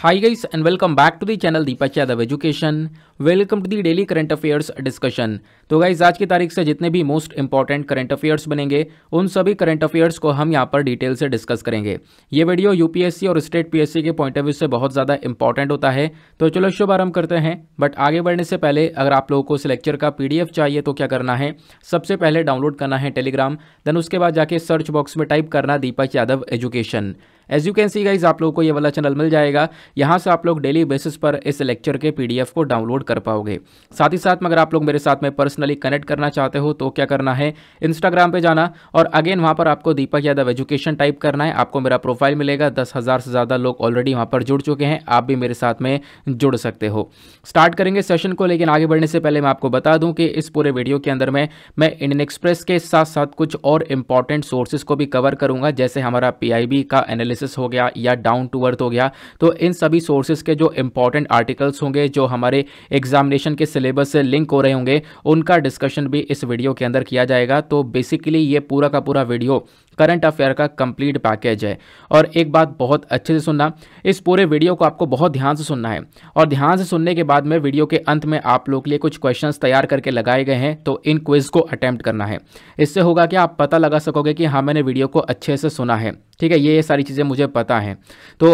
Hi guys and welcome back to the channel Deepak Yadav education welcome to the daily current affairs discussion तो guys आज की तारीख से जितने भी मोस्ट इंपॉर्टेंट करंट अफेयर्स बनेंगे उन सभी करंट अफेयर्स को हम यहाँ पर डिटेल से डिस्कस करेंगे ये वीडियो यूपीएससी और स्टेट पीएससी के पॉइंट ऑफ व्यू से बहुत ज़्यादा इंपॉर्टेंट होता है तो चलो शुभारंभ करते हैं बट आगे बढ़ने से पहले अगर आप लोगों को इस लेक्चर का पी चाहिए तो क्या करना है सबसे पहले डाउनलोड करना है टेलीग्राम देन उसके बाद जाके सर्च बॉक्स में टाइप करना Deepak Yadav education as you can see guys आप लोगों को ये वाला चैनल मिल जाएगा यहाँ से आप लोग डेली बेसिस पर इस लेक्चर के पी को डाउनलोड कर पाओगे साथ ही साथ में अगर आप लोग मेरे साथ में पर्सनली कनेक्ट करना चाहते हो तो क्या करना है इंस्टाग्राम पर जाना और अगेन वहाँ पर आपको दीपक यादव एजुकेशन टाइप करना है आपको मेरा प्रोफाइल मिलेगा दस हज़ार से ज़्यादा लोग ऑलरेडी वहाँ पर जुड़ चुके हैं आप भी मेरे साथ में जुड़ सकते हो स्टार्ट करेंगे सेशन को लेकिन आगे बढ़ने से पहले मैं आपको बता दूं कि इस पूरे वीडियो के अंदर में मैं इंडियन एक्सप्रेस के साथ साथ कुछ और इंपॉर्टेंट सोर्सेज को भी कवर करूंगा जैसे हमारा पीआईबी का एनालिस एनालिसिस हो गया या डाउन टू अर्थ हो गया तो इन सभी सोर्सेज के जो इंपॉर्टेंट आर्टिकल्स होंगे जो हमारे एग्जामिनेशन के सिलेबस से लिंक हो रहे होंगे उनका डिस्कशन भी इस वीडियो के अंदर किया जाएगा तो बेसिकली ये पूरा का पूरा वीडियो करंट अफेयर का कंप्लीट पैकेज है और एक बात बहुत अच्छे से सुनना इस पूरे वीडियो को आपको बहुत ध्यान से सुनना है और ध्यान से सुनने के बाद में वीडियो के अंत में आप लोग के लिए कुछ क्वेश्चन तैयार करके लगाए गए हैं तो इन क्विज़ को अटैम्प्ट करना है इससे होगा कि आप पता लगा सकोगे कि हाँ मैंने वीडियो को अच्छे से सुना है ठीक है ये सारी चीज़ें मुझे पता हैं तो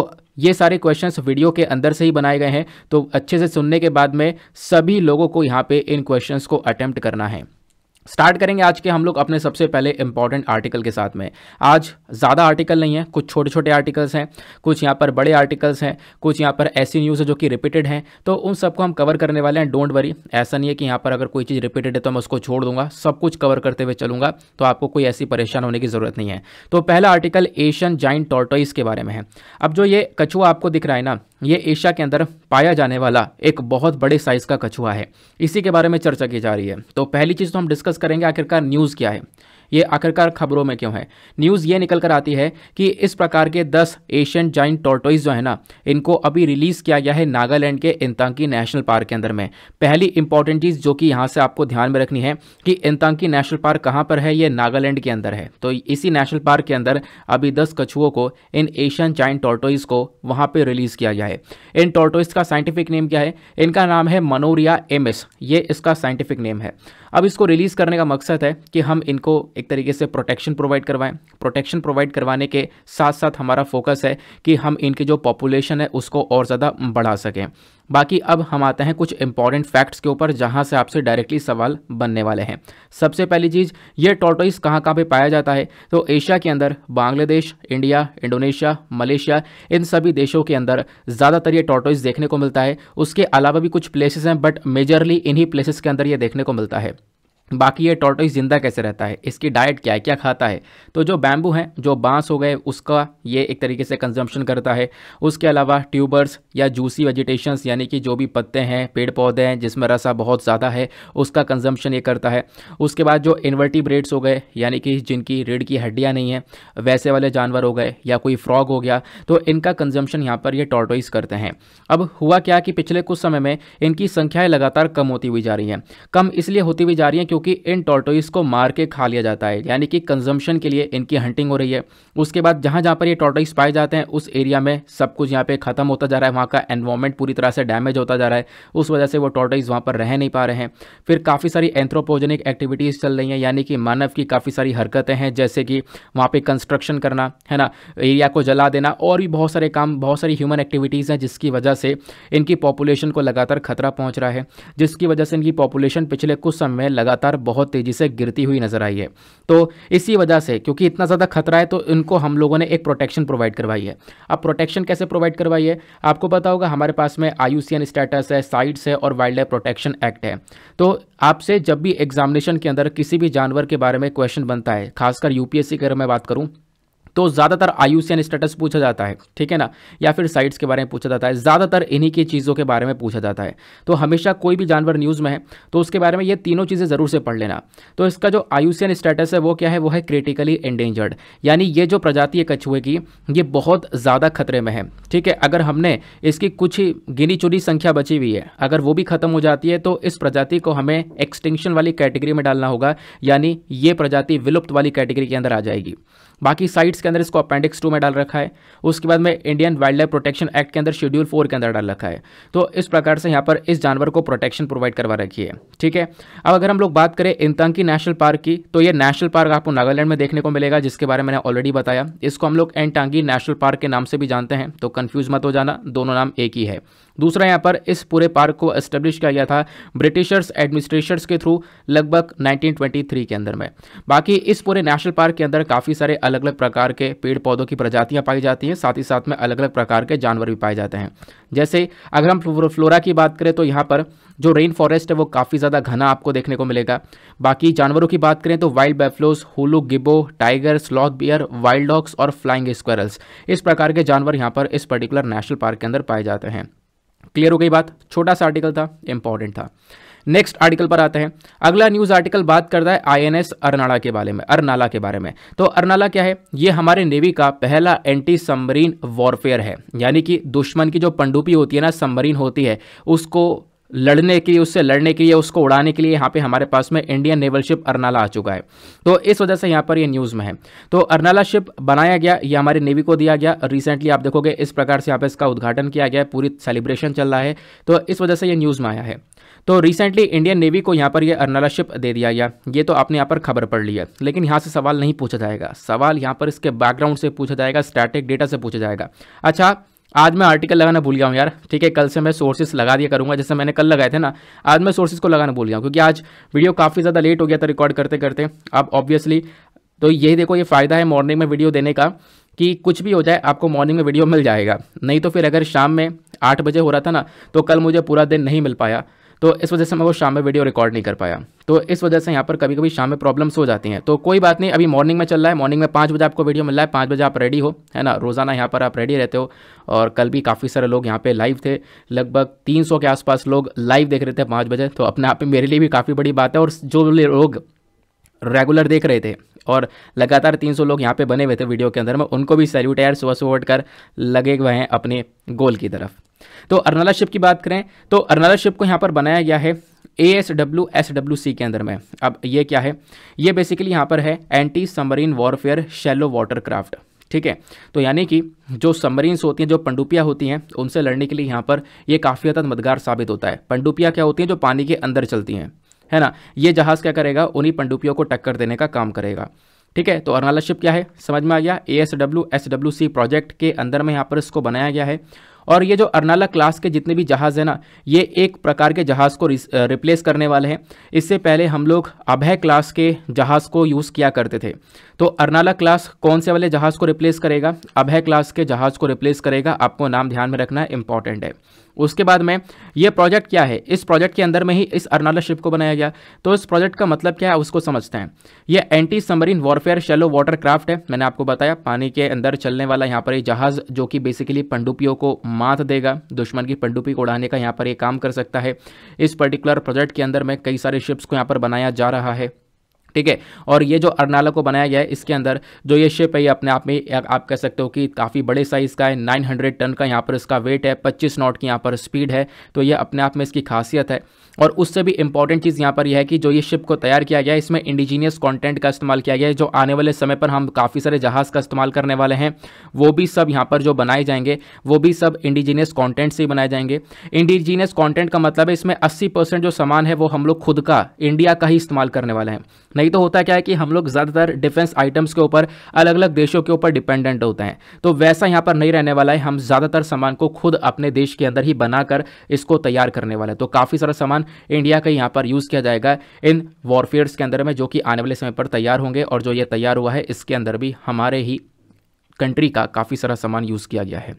ये सारे क्वेश्चंस वीडियो के अंदर से ही बनाए गए हैं तो अच्छे से सुनने के बाद में सभी लोगों को यहाँ पे इन क्वेश्चंस को अटैम्प्ट करना है स्टार्ट करेंगे आज के हम लोग अपने सबसे पहले इंपॉर्टेंट आर्टिकल के साथ में आज ज़्यादा आर्टिकल नहीं है कुछ छोटे छोटे आर्टिकल्स हैं कुछ यहाँ पर बड़े आर्टिकल्स हैं कुछ यहाँ पर ऐसी न्यूज़ है जो कि रिपीटेड हैं तो उन सबको हम कवर करने वाले हैं डोंट वरी ऐसा नहीं है कि यहाँ पर अगर कोई चीज़ रिपीटेड है तो मैं उसको छोड़ दूंगा सब कुछ कवर करते हुए चलूंगा तो आपको कोई ऐसी परेशान होने की ज़रूरत नहीं है तो पहला आर्टिकल एशियन जाइंट टॉर्टोइस के बारे में है अब जो ये कछुआ आपको दिख रहा है ना ये एशिया के अंदर पाया जाने वाला एक बहुत बड़े साइज़ का कछुआ है इसी के बारे में चर्चा की जा रही है तो पहली चीज़ तो हम डिस्कस करेंगे आखिरकार न्यूज़ क्या है ये आखिरकार खबरों में क्यों है न्यूज़ ये निकल कर आती है कि इस प्रकार के दस एशियन जाइंट टोर्टोइज़ जो है ना इनको अभी रिलीज़ किया गया है नागालैंड के इंतांकी नेशनल पार्क के अंदर में पहली इंपॉर्टेंट चीज़ जो कि यहाँ से आपको ध्यान में रखनी है कि इंतांकी नेशनल पार्क कहाँ पर है ये नागालैंड के अंदर है तो इसी नेशनल पार्क के अंदर अभी दस कछुओं को इन एशियन जाइंट टोर्टोइज़ को वहाँ पर रिलीज़ किया गया है इन टोर्टोइज का साइंटिफिक नेम क्या है इनका नाम है मनोरिया एमिस ये इसका साइंटिफिक नेम है अब इसको रिलीज़ करने का मकसद है कि हम इनको एक तरीके से प्रोटेक्शन प्रोवाइड करवाएं प्रोटेक्शन प्रोवाइड करवाने के साथ साथ हमारा फोकस है कि हम इनकी जो पॉपुलेशन है उसको और ज़्यादा बढ़ा सकें बाकी अब हम आते हैं कुछ इंपॉर्टेंट फैक्ट्स के ऊपर जहां से आपसे डायरेक्टली सवाल बनने वाले हैं सबसे पहली चीज़ ये टॉर्टोइस कहाँ कहाँ पे पाया जाता है तो एशिया के अंदर बांग्लादेश इंडिया इंडोनेशिया मलेशिया इन सभी देशों के अंदर ज़्यादातर ये टॉर्टोइस देखने को मिलता है उसके अलावा भी कुछ प्लेसेस हैं बट मेजरली इन्हीं प्लेसेस के अंदर ये देखने को मिलता है बाकी ये टॉर्टोइस ज़िंदा कैसे रहता है इसकी डाइट क्या है क्या खाता है तो जो बैम्बू हैं जो बांस हो गए उसका ये एक तरीके से कंजम्पशन करता है उसके अलावा ट्यूबर्स या जूसी वेजिटेशंस यानी कि जो भी पत्ते हैं पेड़ पौधे हैं जिसमें रसा बहुत ज़्यादा है उसका कंजम्पशन ये करता है उसके बाद जो इन्वर्टिब्रेट्स हो गए यानी कि जिनकी रीढ़ की हड्डियाँ नहीं हैं वैसे वाले जानवर हो गए या कोई फ्रॉग हो गया तो इनका कंजम्पशन यहाँ पर ये टॉर्टोइस करते हैं अब हुआ क्या कि पिछले कुछ समय में इनकी संख्याएँ लगातार कम होती हुई जा रही हैं कम इसलिए होती हुई जा रही हैं क्योंकि कि इन टॉर्टोइस को मार के खा लिया जाता है यानी कि कंजम्पशन के लिए इनकी हंटिंग हो रही है उसके बाद जहाँ जहाँ पर ये टॉर्टोइस पाए जाते हैं उस एरिया में सब कुछ यहाँ पे ख़त्म होता जा रहा है वहाँ का एनवायरमेंट पूरी तरह से डैमेज होता जा रहा है उस वजह से वो टॉर्टोइस वहाँ पर रह नहीं पा रहे हैं फिर काफ़ी सारी एंथ्रोपोजेनिक एक्टिविटीज़ चल रही हैं यानी कि मानव की काफ़ी सारी हरकतें हैं जैसे कि वहाँ पर कंस्ट्रक्शन करना है ना एरिया को जला देना और भी बहुत सारे काम बहुत सारी ह्यूमन एक्टिविटीज़ हैं जिसकी वजह से इनकी पॉपुलेशन को लगातार खतरा पहुँच रहा है जिसकी वजह से इनकी पॉपुलेशन पिछले कुछ समय लगातार लगातार बहुत तेज़ी से गिरती हुई नज़र आई है तो इसी वजह से क्योंकि इतना ज़्यादा खतरा है तो इनको हम लोगों ने एक प्रोटेक्शन प्रोवाइड करवाई है अब प्रोटेक्शन कैसे प्रोवाइड करवाई है आपको पता होगा हमारे पास में आई स्टेटस है साइट्स है और वाइल्ड लाइफ प्रोटेक्शन एक्ट है तो आपसे जब भी एग्जामिनेशन के अंदर किसी भी जानवर के बारे में क्वेश्चन बनता है खासकर यूपीएससी की अगर मैं बात करूँ तो ज़्यादातर आयु स्टेटस पूछा जाता है ठीक है ना या फिर साइट्स के बारे में पूछा जाता है ज़्यादातर इन्हीं की चीज़ों के बारे में पूछा जाता है तो हमेशा कोई भी जानवर न्यूज़ में है तो उसके बारे में ये तीनों चीज़ें ज़रूर से पढ़ लेना तो इसका जो आयु स्टेटस है वो क्या है वो है क्रिटिकली एंडेंजर्ड यानी ये जो प्रजाति है कछुए की ये बहुत ज़्यादा खतरे में है ठीक है अगर हमने इसकी कुछ ही गिनी चुनी संख्या बची हुई है अगर वो भी ख़त्म हो जाती है तो इस प्रजाति को हमें एक्सटिंक्शन वाली कैटेगरी में डालना होगा यानी ये प्रजाति विलुप्त वाली कैटेगरी के अंदर आ जाएगी बाकी साइट्स के अंदर इसको अपेंडिक्स टू में डाल रखा है उसके बाद में Indian wildlife protection act के अंदर शेड्यूल फोर के अंदर डाल रखा है तो इस प्रकार से यहाँ पर इस जानवर को प्रोटेक्शन प्रोवाइड करवा रखी है ठीक है अब अगर हम लोग बात करें इंतंकी नेशनल पार्क की तो ये नेशनल पार्क आपको नागालैंड में देखने को मिलेगा जिसके बारे में मैंने ऑलरेडी बताया इसको हम लोग एंटांगी नेशनल पार्क के नाम से भी जानते हैं तो कन्फ्यूज मत हो जाना दोनों नाम एक ही है दूसरा यहाँ पर इस पूरे पार्क को एस्टेब्लिश किया गया था ब्रिटिशर्स एडमिनिस्ट्रेशर्स के थ्रू लगभग 1923 के अंदर में बाकी इस पूरे नेशनल पार्क के अंदर काफ़ी सारे अलग अलग प्रकार के पेड़ पौधों की प्रजातियाँ पाई जाती हैं साथ ही साथ में अलग अलग प्रकार के जानवर भी पाए जाते हैं जैसे अगर हम फ्लोरा की बात करें तो यहाँ पर जो रेन फॉरेस्ट है वो काफ़ी ज़्यादा घना आपको देखने को मिलेगा बाकी जानवरों की बात करें तो वाइल्ड बेफ्लोस होलू गिबो tiger sloth bear wild dogs और फ्लाइंग स्क्वेरल्स इस प्रकार के जानवर यहाँ पर इस पर्टिकुलर नेशनल पार्क के अंदर पाए जाते हैं क्लियर हो गई बात छोटा सा आर्टिकल था इंपॉर्टेंट था नेक्स्ट आर्टिकल पर आते हैं अगला न्यूज़ आर्टिकल बात करता है आईएनएस अरनाला के बारे में अरनाला के बारे में तो अरनाला क्या है ये हमारे नेवी का पहला एंटी सबमरीन वॉरफेयर है यानी कि दुश्मन की जो पंडुपी होती है ना सबमरीन होती है उसको लड़ने के लिए उससे लड़ने के लिए उसको उड़ाने के लिए यहाँ पे हमारे पास में इंडियन नेवल शिप अरनाला आ चुका है तो इस वजह से यहाँ पर ये यह न्यूज़ में है तो अरनाला शिप बनाया गया ये हमारी नेवी को दिया गया रिसेंटली आप देखोगे इस प्रकार से यहाँ पे इसका उद्घाटन किया गया है पूरी सेलिब्रेशन चल रहा है तो इस वजह से ये न्यूज़ में आया है तो रिसेंटली इंडियन नेवी को यहाँ पर ये यह अर्नाला शिप दे दिया गया ये तो आपने यहाँ पर खबर पढ़ ली है लेकिन यहाँ से सवाल नहीं पूछा जाएगा सवाल यहाँ पर इसके बैकग्राउंड से पूछा जाएगा स्टैटिक डेटा से पूछा जाएगा अच्छा आज मैं आर्टिकल लगाना भूल गया हूँ यार ठीक है कल से मैं सोर्सेस लगा दिया करूँगा जैसे मैंने कल लगाए थे ना आज मैं सोर्सेज को लगाना भूल गया हूँ क्योंकि आज वीडियो काफ़ी ज़्यादा लेट हो गया था रिकॉर्ड करते करते अब ऑब्वियसली तो यही देखो ये फ़ायदा है मॉर्निंग में वीडियो देने का कि कुछ भी हो जाए आपको मॉर्निंग में वीडियो मिल जाएगा नहीं तो फिर अगर शाम में आठ बजे हो रहा था ना तो कल मुझे पूरा दिन नहीं मिल पाया तो इस वजह से मैं वो शाम में वीडियो रिकॉर्ड नहीं कर पाया तो इस वजह से यहाँ पर कभी कभी शाम में प्रॉब्लम्स हो जाती हैं तो कोई बात नहीं अभी मॉर्निंग में चल रहा है मॉर्निंग में पाँच बजे आपको वीडियो मिल रहा है पाँच बजे आप रेडी हो है ना रोज़ाना यहाँ पर आप रेडी रहते हो और कल भी काफ़ी सारे लोग यहाँ पे लाइव थे लगभग तीन के आसपास लोग लाइव देख रहे थे पाँच बजे तो अपने आप में मेरे लिए भी काफ़ी बड़ी बात है और जो लोग रेगुलर देख रहे थे और लगातार 300 लोग यहाँ पे बने हुए थे वीडियो के अंदर में उनको भी सैल्यूट है यार सुबह सुबह उठ कर लगे हुए हैं अपने गोल की तरफ तो अरनाला शिप की बात करें तो अरनाला शिप को यहाँ पर बनाया गया है A S W S W C के अंदर में अब ये क्या है ये बेसिकली यहाँ पर है anti submarine warfare shallow water craft ठीक है तो यानी कि जो सबमरीन्स होती हैं जो पंडुपियाँ होती हैं उनसे लड़ने के लिए यहाँ पर ये काफ़ी हद तक मददगार साबित होता है पंडुपियाँ क्या होती हैं जो पानी के अंदर चलती हैं है ना ये जहाज़ क्या करेगा उन्हीं पंडुपियों को टक्कर देने का काम करेगा ठीक है तो अरनाला शिप क्या है समझ में आ गया A S W S W C project के अंदर में यहाँ पर इसको बनाया गया है और ये जो अरनाला क्लास के जितने भी जहाज़ हैं ना ये एक प्रकार के जहाज़ को रिप्लेस करने वाले हैं इससे पहले हम लोग अभय क्लास के जहाज़ को यूज़ किया करते थे तो अरनाला क्लास कौन से वाले जहाज़ को रिप्लेस करेगा अभय क्लास के जहाज़ को रिप्लेस करेगा आपको नाम ध्यान में रखना इंपॉर्टेंट है उसके बाद में ये प्रोजेक्ट क्या है इस प्रोजेक्ट के अंदर में ही इस अर्नाला शिप को बनाया गया तो इस प्रोजेक्ट का मतलब क्या है उसको समझते हैं ये anti submarine warfare shallow water craft है मैंने आपको बताया पानी के अंदर चलने वाला यहाँ पर जहाज जो कि बेसिकली पंडुपियों को मात देगा दुश्मन की पंडुपी को उड़ाने का यहाँ पर ये काम कर सकता है इस पर्टिकुलर प्रोजेक्ट के अंदर में कई सारे शिप्स को यहाँ पर बनाया जा रहा है ठीक है और ये जो अरनाला को बनाया गया है इसके अंदर जो ये शिप है ये अपने आप में आप कह सकते हो कि काफ़ी बड़े साइज़ का है 900 टन का यहाँ पर इसका वेट है 25 नॉट की यहाँ पर स्पीड है तो ये अपने आप में इसकी खासियत है और उससे भी इंपॉर्टेंट चीज़ यहाँ पर यह है कि जो ये शिप को तैयार किया गया है इसमें इंडिजीनियस कॉन्टेंट का इस्तेमाल किया गया है जो आने वाले समय पर हम काफ़ी सारे जहाज़ का इस्तेमाल करने वाले हैं वो भी सब यहाँ पर जो बनाए जाएंगे वो भी सब इंडिजीनियस कॉन्टेंट से ही बनाए जाएंगे इंडिजीनियस कॉन्टेंट का मतलब है इसमें अस्सी जो सामान है वो हम लोग खुद का इंडिया का ही इस्तेमाल करने वाले हैं नहीं तो होता क्या है कि हम लोग ज़्यादातर डिफेंस आइटम्स के ऊपर अलग अलग देशों के ऊपर डिपेंडेंट होते हैं तो वैसा यहाँ पर नहीं रहने वाला है हम ज़्यादातर सामान को खुद अपने देश के अंदर ही बनाकर इसको तैयार करने वाले है तो काफ़ी सारा सामान दौरान इंडिया का यहाँ पर यूज़ किया जाएगा इन वॉरफेयर्स के अंदर में जो कि आने वाले समय पर तैयार होंगे और जो ये तैयार हुआ है इसके अंदर भी हमारे ही कंट्री का काफ़ी सारा सामान यूज़ किया गया है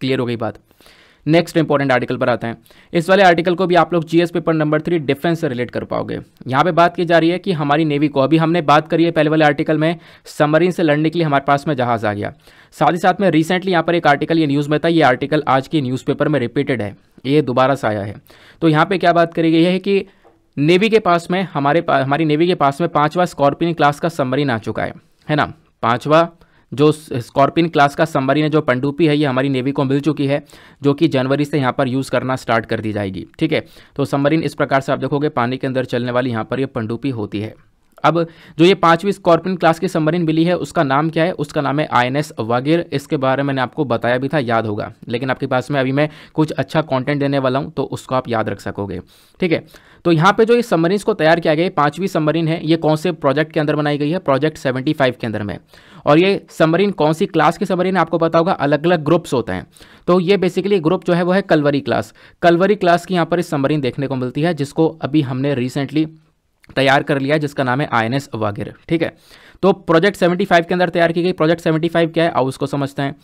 क्लियर हो गई बात नेक्स्ट इंपॉर्टेंट आर्टिकल पर आते हैं इस वाले आर्टिकल को भी आप लोग GS paper number three defence से रिलेट कर पाओगे यहाँ पे बात की जा रही है कि हमारी नेवी को अभी हमने बात करी है पहले वाले आर्टिकल में सबमरीन से लड़ने के लिए हमारे पास में जहाज आ गया साथ ही साथ में रिसेंटली यहाँ पर एक आर्टिकल ये न्यूज़ में था ये आर्टिकल आज की न्यूज़पेपर में रिपीटेड है ये दोबारा से आया है तो यहाँ पर क्या बात करी गई है कि नेवी के पास में हमारे हमारी नेवी के पास में पाँचवा स्कॉर्पियन क्लास का सबमरीन आ चुका है है ना पाँचवा जो स्कॉर्पिन क्लास का सम्बरी ने जो पंडुपी है ये हमारी नेवी को मिल चुकी है जो कि जनवरी से यहाँ पर यूज़ करना स्टार्ट कर दी जाएगी ठीक है तो सम्बरीन इस प्रकार से आप देखोगे पानी के अंदर चलने वाली यहाँ पर ये पंडुपी होती है अब जो ये पांचवी स्कॉर्पियन क्लास की सबमरीन मिली है उसका नाम क्या है उसका नाम है आईएनएस वागेर इसके बारे में मैंने आपको बताया भी था याद होगा लेकिन आपके पास में अभी मैं कुछ अच्छा कंटेंट देने वाला हूं तो उसको आप याद रख सकोगे ठीक है तो यहाँ पे जो ये सबमरीन को तैयार किया गया पांचवी सबमरीन है ये कौन से प्रोजेक्ट के अंदर बनाई गई है प्रोजेक्ट सेवेंटी के अंदर में और ये सबमरीन कौन सी क्लास की सबमरीन है आपको पता होगा अलग अलग ग्रुप्स होते हैं तो ये बेसिकली ग्रुप जो है वो है कलवरी क्लास कलवरी क्लास की यहाँ पर इस सबमरीन देखने को मिलती है जिसको अभी हमने रिसेंटली तैयार कर लिया जिसका नाम है आई एन एस वगैरह ठीक है तो प्रोजेक्ट 75 के अंदर तैयार की गई प्रोजेक्ट 75 क्या है आओ उसको समझते हैं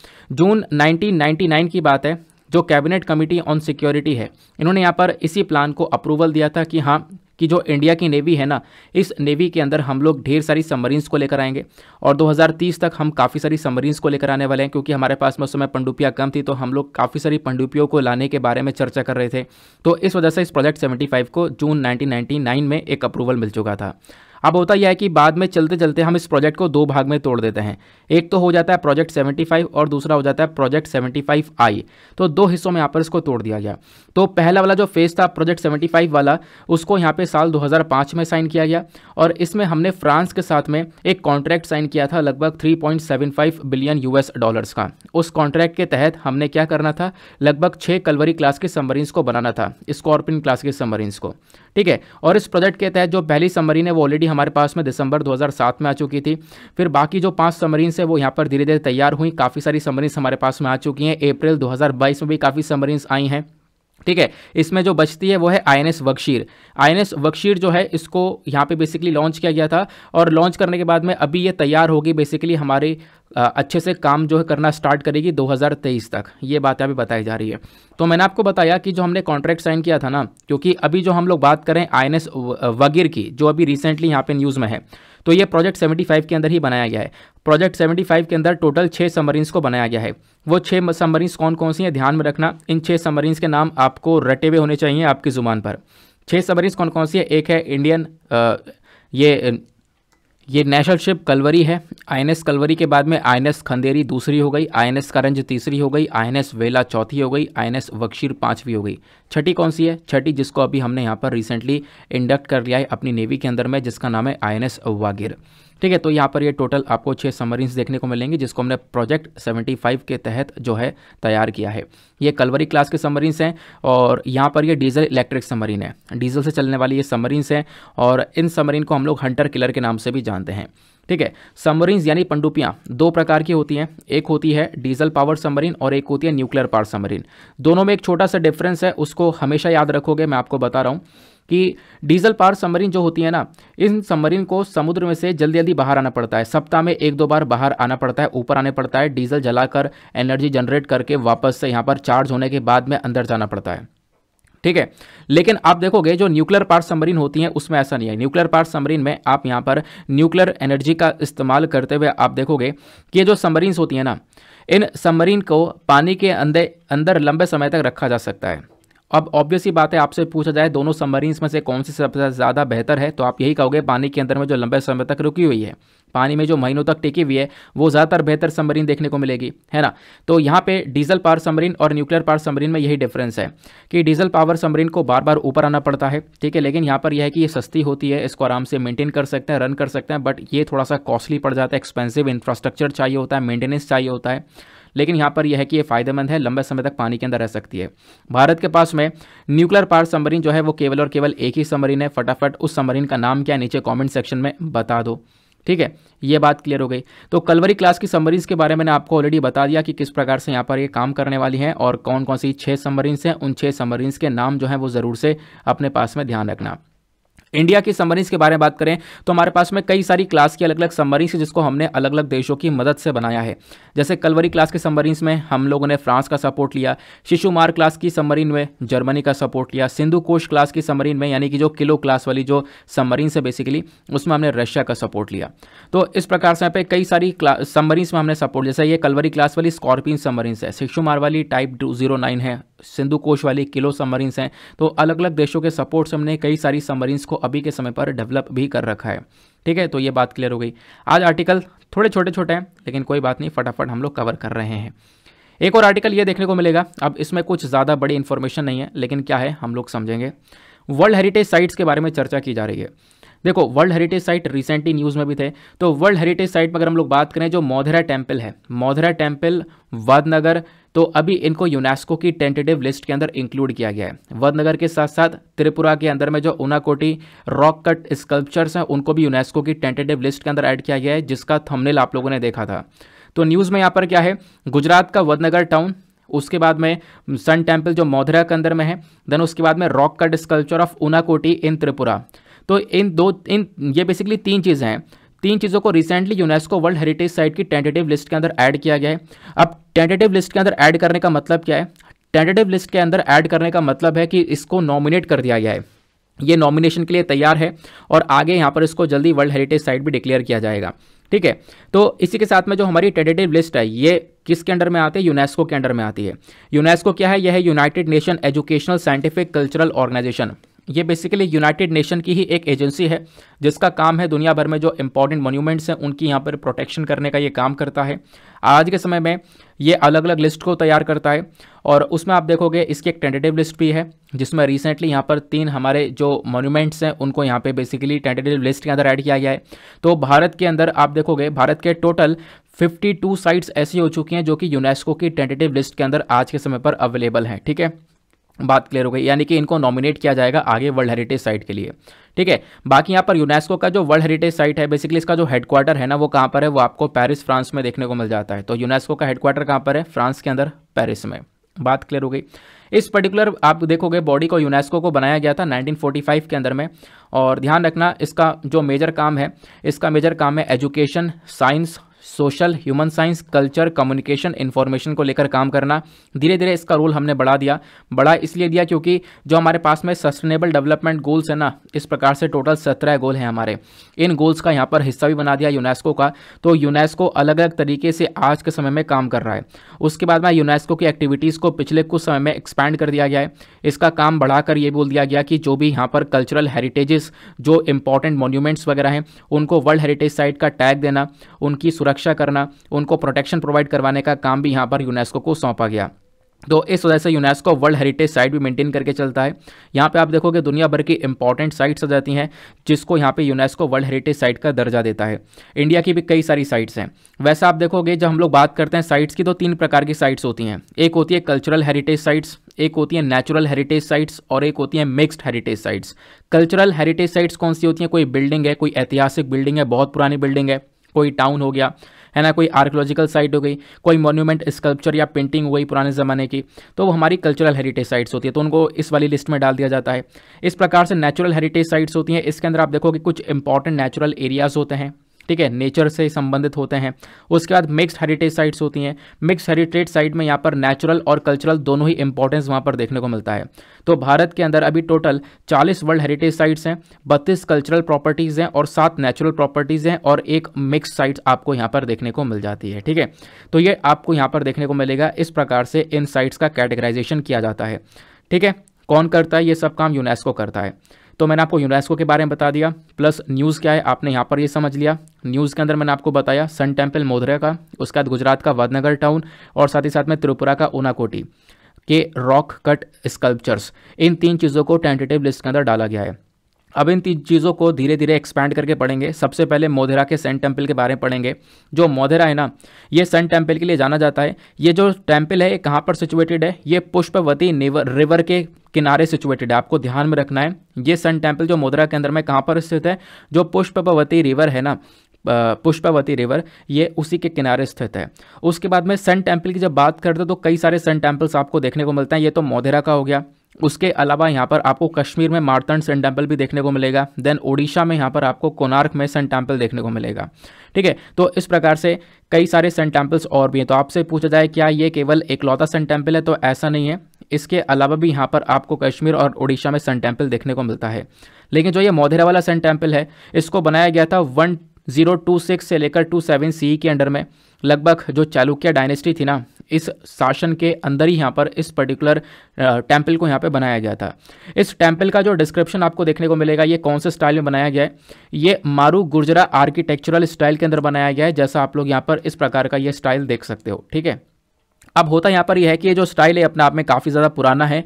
जून 1999 की बात है जो कैबिनेट कमेटी ऑन सिक्योरिटी है इन्होंने यहाँ पर इसी प्लान को अप्रूवल दिया था कि हाँ कि जो इंडिया की नेवी है ना इस नेवी के अंदर हम लोग ढेर सारी सबमरीन्स को लेकर आएंगे और 2030 तक हम काफ़ी सारी सबमरीन्स को लेकर आने वाले हैं क्योंकि हमारे पास में उस समय पंडुपियाँ कम थी तो हम लोग काफ़ी सारी पंडुपियों को लाने के बारे में चर्चा कर रहे थे तो इस वजह से इस प्रोजेक्ट सेवेंटी को जून नाइनटीन में एक अप्रूवल मिल चुका था अब होता यह है कि बाद में चलते चलते हम इस प्रोजेक्ट को दो भाग में तोड़ देते हैं एक तो हो जाता है प्रोजेक्ट 75 और दूसरा हो जाता है प्रोजेक्ट 75 आई तो दो हिस्सों में यहाँ पर इसको तोड़ दिया गया तो पहला वाला जो फेज़ था प्रोजेक्ट 75 वाला उसको यहाँ पे साल 2005 में साइन किया गया और इसमें हमने फ्रांस के साथ में एक कॉन्ट्रैक्ट साइन किया था लगभग 3.75 बिलियन यूएस डॉलर्स का उस कॉन्ट्रैक्ट के तहत हमने क्या करना था लगभग छः कलवरी क्लास के सबमरीन्स को बनाना था स्कॉर्पिन क्लास के सबमरीन्स को ठीक है और इस प्रोजेक्ट के तहत जो पहली सबमरीन है वो ऑलरेडी हमारे पास में दिसंबर 2007 में आ चुकी थी फिर बाकी जो पांच सबमरीन्स है वो यहाँ पर धीरे धीरे तैयार हुई काफ़ी सारी सबमरीन्स हमारे पास में आ चुकी हैं अप्रैल 2022 में भी काफ़ी सबमरीन्स आई हैं ठीक है इसमें जो बचती है वो है I N S Vagsheer I N S Vagsheer जो है इसको यहाँ पे बेसिकली लॉन्च किया गया था और लॉन्च करने के बाद में अभी ये तैयार होगी बेसिकली हमारे अच्छे से काम जो है करना स्टार्ट करेगी 2023 तक ये बातें अभी बताई जा रही है तो मैंने आपको बताया कि जो हमने कॉन्ट्रैक्ट साइन किया था ना क्योंकि अभी जो हम लोग बात करें आई एन एस वगीर की जो अभी रिसेंटली यहाँ पे न्यूज़ में है तो ये प्रोजेक्ट 75 के अंदर ही बनाया गया है प्रोजेक्ट 75 के अंदर टोटल छः सबमरीन्स को बनाया गया है वो छः सबमरीन्स कौन कौन सी हैं ध्यान में रखना इन छः सबमरीन्स के नाम आपको रटे हुए होने चाहिए आपकी ज़ुबान पर छः सबमरीन्स कौन कौन सी है एक है इंडियन आ, ये ये नेशनल शिप कलवरी है आईएनएस कलवरी के बाद में आईएनएस खंदेरी दूसरी हो गई आईएनएस करंज तीसरी हो गई आईएनएस वेला चौथी हो गई आईएनएस वक्शीर पांचवी हो गई छठी कौन सी है छठी जिसको अभी हमने यहाँ पर रिसेंटली इंडक्ट कर लिया है अपनी नेवी के अंदर में जिसका नाम है आईएनएस वागिर ठीक है तो यहाँ पर ये टोटल आपको छः समरीन्स देखने को मिलेंगे जिसको हमने प्रोजेक्ट 75 के तहत जो है तैयार किया है ये कलवरी क्लास के समरीन्स हैं और यहाँ पर ये डीजल इलेक्ट्रिक समरीन है डीजल से चलने वाली ये समरीन्स हैं और इन समरीन को हम लोग हंटर किलर के नाम से भी जानते हैं ठीक है समरीन्स यानी पंडुपियाँ दो प्रकार की होती हैं एक होती है डीजल पावर समरीन और एक होती है न्यूक्लियर पावर समरीन दोनों में एक छोटा सा डिफरेंस है उसको हमेशा याद रखोगे मैं आपको बता रहा हूँ कि डीजल पावर सबमरीन जो होती है ना इन सबमरीन को समुद्र में से जल्दी जल्दी बाहर आना पड़ता है सप्ताह में एक दो बार बाहर आना पड़ता है ऊपर आने पड़ता है डीजल जलाकर एनर्जी जनरेट करके वापस से यहाँ पर चार्ज होने के बाद में अंदर जाना पड़ता है ठीक है लेकिन आप देखोगे जो न्यूक्लियर पार्ट सबमरीन होती हैं उसमें ऐसा नहीं है न्यूक्लियर पार्ट सबमरीन में आप यहाँ पर न्यूक्लियर एनर्जी का इस्तेमाल करते हुए आप देखोगे कि ये जो सबमरीन्स होती हैं ना इन सबमरीन को पानी के अंदर अंदर लंबे समय तक रखा जा सकता है अब ही बात है आपसे पूछा जाए दोनों सबमरीन्स में से कौन सी सबसे ज़्यादा बेहतर है तो आप यही कहोगे पानी के अंदर में जो लंबे समय तक रुकी हुई है पानी में जो महीनों तक टिकी हुई है वो ज़्यादातर बेहतर सबमरीन देखने को मिलेगी है ना तो यहाँ पे डीजल पावर सबमरीन और न्यूक्लियर पावर सबमरीन में यही डिफरेंस है कि डीजल पावर सबमरीन को बार बार ऊपर आना पड़ता है ठीक है लेकिन यहाँ पर यह है कि ये सस्ती होती है इसको आराम से मेंटेन कर सकते हैं रन कर सकते हैं बट ये थोड़ा सा कॉस्टली पड़ जाता है एक्सपेंसिव इंफ्रास्ट्रक्चर चाहिए होता है मेंटेनेंस चाहिए होता है लेकिन यहाँ पर यह है कि ये फायदेमंद है लंबे समय तक पानी के अंदर रह सकती है भारत के पास में न्यूक्लियर पावर सबमरीन जो है वो केवल और केवल एक ही सबमरीन है फटाफट उस सबमरीन का नाम क्या नीचे कॉमेंट सेक्शन में बता दो ठीक है ये बात क्लियर हो गई तो कलवरी क्लास की सबमरीन्स के बारे में मैंने आपको ऑलरेडी बता दिया कि किस प्रकार से यहाँ पर ये काम करने वाली हैं और कौन कौन सी छः सबमरीन्स हैं उन छः सबमरीन्स के नाम जो हैं वो ज़रूर से अपने पास में ध्यान रखना इंडिया की सबमरीन्स के बारे में बात करें तो हमारे पास में कई सारी क्लास की अलग अलग सबमरीन्स है जिसको हमने अलग अलग देशों की मदद से बनाया है जैसे कलवरी क्लास के सबमरीन्स में हम लोगों ने फ्रांस का सपोर्ट लिया शिशुमार क्लास की सबमरीन में जर्मनी का सपोर्ट लिया सिंधु कोश क्लास की सबमरीन में यानी कि जो किलो क्लास वाली जो सबमरीन है बेसिकली उसमें हमने रशिया का सपोर्ट लिया तो इस प्रकार से यहाँ पे कई सारी सबमरीन्स में हमने सपोर्ट जैसे ये कलवरी क्लास वाली स्कॉर्पियन सबमरीन्स है शिशुमार वाली टाइप जीरो है सिंधु कोश वाली किलो सबमरीन्स हैं तो अलग अलग देशों के सपोर्ट से हमने कई सारी सबमरीन्स को अभी के समय पर डेवलप भी कर रखा है ठीक है तो ये बात क्लियर हो गई आज आर्टिकल थोड़े छोटे छोटे हैं लेकिन कोई बात नहीं फटाफट हम लोग कवर कर रहे हैं एक और आर्टिकल ये देखने को मिलेगा अब इसमें कुछ ज़्यादा बड़ी इन्फॉर्मेशन नहीं है लेकिन क्या है हम लोग समझेंगे वर्ल्ड हेरिटेज साइट्स के बारे में चर्चा की जा रही है देखो world heritage site recently news में भी थे तो वर्ल्ड हेरिटेज साइट में अगर हम लोग बात करें जो मौधरा टेम्पल है मौधरा टेम्पल वदनगर तो अभी इनको यूनेस्को की टेंटेटिव लिस्ट के अंदर इंक्लूड किया गया है वदनगर के साथ साथ त्रिपुरा के अंदर में जो उनाकोटी रॉक कट स्कल्पचर्स हैं उनको भी यूनेस्को की टेंटेटिव लिस्ट के अंदर ऐड किया गया है जिसका थमनेल आप लोगों ने देखा था तो न्यूज़ में यहाँ पर क्या है गुजरात का वदनगर टाउन उसके बाद में सन टेम्पल जो मोधरा के अंदर में है देन उसके बाद में rock cut sculpture of Unakoti in Tripura तो इन दो इन ये बेसिकली तीन चीज़ें हैं तीन चीज़ों को recently UNESCO world heritage site की टेंटेटिव लिस्ट के अंदर ऐड किया गया है अब टेंटेटिव लिस्ट के अंदर ऐड करने का मतलब क्या है टेंटेटिव लिस्ट के अंदर ऐड करने का मतलब है कि इसको नॉमिनेट कर दिया गया है ये नॉमिनेशन के लिए तैयार है और आगे यहाँ पर इसको जल्दी वर्ल्ड हेरिटेज साइट भी डिक्लेयर किया जाएगा ठीक है तो इसी के साथ में जो हमारी टेंटेटिव लिस्ट है ये किसके अंडर में आती है यूनेस्को के अंडर में आती है यूनेस्को क्या है यह है United Nation Educational Scientific Cultural Organisation ये बेसिकली यूनाइटेड नेशन की ही एक एजेंसी है जिसका काम है दुनिया भर में जो इंपॉर्टेंट मोन्यूमेंट्स हैं उनकी यहाँ पर प्रोटेक्शन करने का ये काम करता है आज के समय में ये अलग अलग लिस्ट को तैयार करता है और उसमें आप देखोगे इसकी एक टेंटेटिव लिस्ट भी है जिसमें रिसेंटली यहाँ पर तीन हमारे जो मोन्यूमेंट्स हैं उनको यहाँ पर बेसिकली टेंटेटिव लिस्ट के अंदर ऐड किया गया है तो भारत के अंदर आप देखोगे भारत के टोटल 52 साइट्स ऐसी हो चुकी हैं जो कि यूनेस्को की टेंटेटिव लिस्ट के अंदर आज के समय पर अवेलेबल हैं ठीक है बात क्लियर हो गई यानी कि इनको नॉमिनेट किया जाएगा आगे वर्ल्ड हेरिटेज साइट के लिए ठीक है बाकी यहाँ पर यूनेस्को का जो वर्ल्ड हेरिटेज साइट है बेसिकली इसका जो हेडक्वार्टर है ना वो कहाँ पर है वो आपको पेरिस फ्रांस में देखने को मिल जाता है तो यूनेस्को का हेडक्वार्टर कहाँ पर है फ्रांस के अंदर पेरिस में बात क्लियर हो गई इस पर्टिकुलर आप देखोगे बॉडी को यूनेस्को को बनाया गया था 1945 के अंदर में और ध्यान रखना इसका जो मेजर काम है इसका मेजर काम है education science social human science culture communication information को लेकर काम करना धीरे धीरे इसका रोल हमने बढ़ा दिया बड़ा इसलिए दिया क्योंकि जो हमारे पास में सस्टेनेबल डेवलपमेंट गोल्स है ना इस प्रकार से टोटल सत्रह गोल हैं हमारे इन गोल्स का यहाँ पर हिस्सा भी बना दिया यूनेस्को का तो यूनेस्को अलग अलग तरीके से आज के समय में काम कर रहा है उसके बाद में यूनेस्को की एक्टिविटीज़ को पिछले कुछ समय में एक्सपैंड कर दिया गया है इसका काम बढ़ाकर ये बोल दिया गया कि जो भी यहाँ पर कल्चरल हेरिटेजेस जो इंपॉर्टेंट मोन्यूमेंट्स वगैरह हैं उनको वर्ल्ड हेरिटेज साइट का टैग देना उनकी सुरक्षा रक्षा करना उनको प्रोटेक्शन प्रोवाइड करवाने का काम भी यहाँ पर यूनेस्को को सौंपा गया तो इस वजह से यूनेस्को वर्ल्ड हेरिटेज साइट भी मेंटेन करके चलता है यहाँ पे आप देखोगे दुनिया भर की इंपॉर्टेंट साइट्स आ जाती हैं जिसको यहाँ पे यूनेस्को वर्ल्ड हेरिटेज साइट का दर्जा देता है इंडिया की भी कई सारी साइट्स हैं वैसे आप देखोगे जब हम लोग बात करते हैं साइट्स की तो तीन प्रकार की साइट्स होती हैं एक होती है कल्चरल हेरिटेज साइट्स एक होती है नेचुरल हेरिटेज साइट्स और एक होती है mixed heritage sites cultural heritage sites कौन सी होती हैं कोई बिल्डिंग है कोई ऐतिहासिक बिल्डिंग है बहुत पुरानी बिल्डिंग है कोई टाउन हो गया है ना कोई आर्कोलॉजिकल साइट हो गई कोई मोन्यूमेंट स्कल्पचर या पेंटिंग हो गई पुराने ज़माने की तो वो हमारी कल्चरल हेरिटेज साइट्स होती है तो उनको इस वाली लिस्ट में डाल दिया जाता है इस प्रकार से नेचुरल हेरिटेज साइट्स होती हैं इसके अंदर आप देखो कि कुछ इंपॉर्टेंट नेचुरल एरियाज़ होते हैं ठीक है नेचर से संबंधित होते हैं उसके बाद मिक्स्ड हेरिटेज साइट्स होती हैं मिक्स्ड हेरिटेज साइट में यहाँ पर नेचुरल और कल्चरल दोनों ही इंपॉर्टेंस वहाँ पर देखने को मिलता है तो भारत के अंदर अभी टोटल 40 वर्ल्ड हेरिटेज साइट्स हैं बत्तीस कल्चरल प्रॉपर्टीज़ हैं और सात नेचुरल प्रॉपर्टीज़ हैं और एक मिक्स साइट्स आपको यहाँ पर देखने को मिल जाती है ठीक है तो ये आपको यहाँ पर देखने को मिलेगा इस प्रकार से इन साइट्स का कैटेगराइजेशन किया जाता है ठीक है कौन करता है ये सब काम यूनेस्को करता है तो मैंने आपको यूनेस्को के बारे में बता दिया प्लस न्यूज़ क्या है आपने यहाँ पर ये समझ लिया न्यूज़ के अंदर मैंने आपको बताया सन टेम्पल मोधरा का उसके बाद गुजरात का वदनगर टाउन और साथ ही साथ में त्रिपुरा का ऊनाकोटी के रॉक कट स्कल्पचर्स इन तीन चीज़ों को टेंटेटिव लिस्ट के अंदर डाला गया है अब इन तीन चीज़ों को धीरे धीरे एक्सपैंड करके पढ़ेंगे सबसे पहले मोधेरा के सन टेम्पल के बारे में पढ़ेंगे जो मोधेरा है ना ये सन टेम्पल के लिए जाना जाता है ये जो टेम्पल है ये कहाँ पर सिचुएटेड है ये पुष्पवती रिवर के किनारे सिचुएटेड है आपको ध्यान में रखना है ये सन टेम्पल जो मोधेरा के अंदर में कहाँ पर स्थित है जो पुष्पवती रिवर है ना पुष्पावती रिवर ये उसी के किनारे स्थित है उसके बाद में सन टेम्पल की जब बात करते हैं तो कई सारे सन टेम्पल्स आपको देखने को मिलते हैं ये तो मोधेरा का हो गया उसके अलावा यहाँ पर आपको कश्मीर में मारतन सन टेम्पल भी देखने को मिलेगा देन ओडिशा में यहाँ पर आपको कोनार्क में सन टेम्पल देखने को मिलेगा ठीक है तो इस प्रकार से कई सारे सन टेम्पल्स और भी हैं तो आपसे पूछा जाए क्या ये केवल एकलौता सन टेम्पल है तो ऐसा नहीं है इसके अलावा भी यहाँ पर आपको कश्मीर और उड़ीसा में सन टेम्पल देखने को मिलता है लेकिन जो ये मोधेरा वाला सन टेम्पल है इसको बनाया गया था वन जीरो टू सिक्स से लेकर टू सेवन सी के अंडर में लगभग जो चालुक्य डायनेस्टी थी ना इस शासन के अंदर ही यहाँ पर इस पर्टिकुलर टेम्पल को यहाँ पे बनाया गया था इस टेम्पल का जो डिस्क्रिप्शन आपको देखने को मिलेगा ये कौन से स्टाइल में बनाया गया है ये मारू गुर्जरा आर्किटेक्चरल स्टाइल के अंदर बनाया गया है जैसा आप लोग यहाँ पर इस प्रकार का ये स्टाइल देख सकते हो ठीक है अब होता यहाँ पर यह है कि ये जो स्टाइल है अपने आप में काफ़ी ज़्यादा पुराना है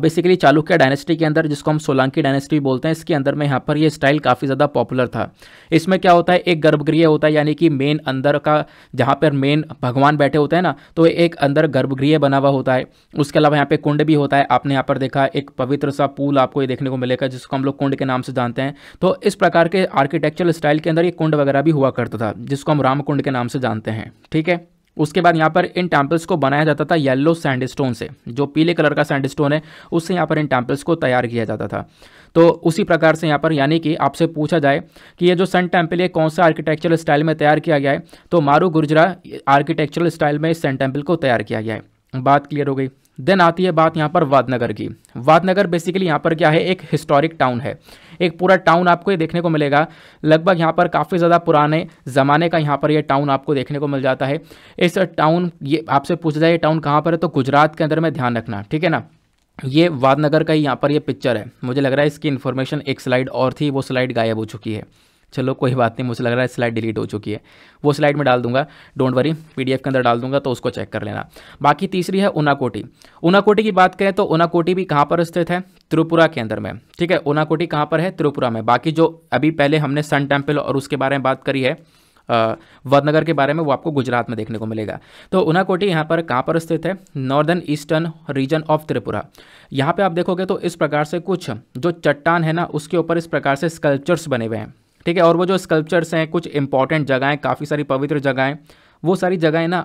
बेसिकली चालुक्य डायनेस्टी के अंदर जिसको हम सोलंकी डायनेस्टी बोलते हैं इसके अंदर में यहाँ पर ये स्टाइल काफ़ी ज़्यादा पॉपुलर था इसमें क्या होता है एक गर्भगृह होता है यानी कि मेन अंदर का जहाँ पर मेन भगवान बैठे होते हैं ना तो एक अंदर गर्भगृह बना हुआ होता है उसके अलावा यहाँ पर कुंड भी होता है आपने यहाँ पर देखा एक पवित्र सा पूल आपको ये देखने को मिलेगा जिसको हम लोग कुंड के नाम से जानते हैं तो इस प्रकार के आर्किटेक्चरल स्टाइल के अंदर ये कुंड वगैरह भी हुआ करता था जिसको हम रामकुंड के नाम से जानते हैं ठीक है उसके बाद यहाँ पर इन टेम्पल्स को बनाया जाता था येलो सैंडस्टोन से जो पीले कलर का सैंडस्टोन है उससे यहाँ पर इन टेम्पल्स को तैयार किया जाता था तो उसी प्रकार से यहाँ पर यानी कि आपसे पूछा जाए कि ये जो सन टेम्पल है कौन सा आर्किटेक्चरल स्टाइल में तैयार किया गया है तो मारू गुर्जरा आर्किटेक्चरल स्टाइल में इस सन टेम्पल को तैयार किया गया है बात क्लियर हो गई देन आती है बात यहाँ पर वादनगर की वादनगर बेसिकली यहाँ पर क्या है एक हिस्टोरिक टाउन है एक पूरा टाउन आपको ये देखने को मिलेगा लगभग यहाँ पर काफ़ी ज़्यादा पुराने ज़माने का यहाँ पर ये टाउन आपको देखने को मिल जाता है इस टाउन ये आपसे पूछा जाए ये टाउन कहाँ पर है तो गुजरात के अंदर में ध्यान रखना ठीक है ना ये वादनगर का ही यहाँ पर ये पिक्चर है मुझे लग रहा है इसकी इन्फॉर्मेशन एक स्लाइड और थी वो स्लाइड गायब हो चुकी है चलो कोई बात नहीं मुझे लग रहा है स्लाइड डिलीट हो चुकी है वो स्लाइड में डाल दूंगा डोंट वरी पीडीएफ के अंदर डाल दूंगा तो उसको चेक कर लेना बाकी तीसरी है ऊनाकोटी ऊनाकोटी की बात करें तो ऊनाकोटी भी कहाँ पर स्थित है त्रिपुरा के अंदर में ठीक है ऊनाकोटी कहाँ पर है त्रिपुरा में बाकी जो अभी पहले हमने सन टेम्पल और उसके बारे में बात करी है वदनगर के बारे में वो आपको गुजरात में देखने को मिलेगा तो उनाकोटी यहाँ पर कहाँ पर स्थित है northern eastern region of Tripura यहाँ पे आप देखोगे तो इस प्रकार से कुछ जो चट्टान है ना उसके ऊपर इस प्रकार से स्कल्पचर्स बने हुए हैं ठीक है और वो जो स्कल्पचर्स हैं कुछ इंपॉर्टेंट जगहें काफ़ी सारी पवित्र जगहें वो सारी जगहें ना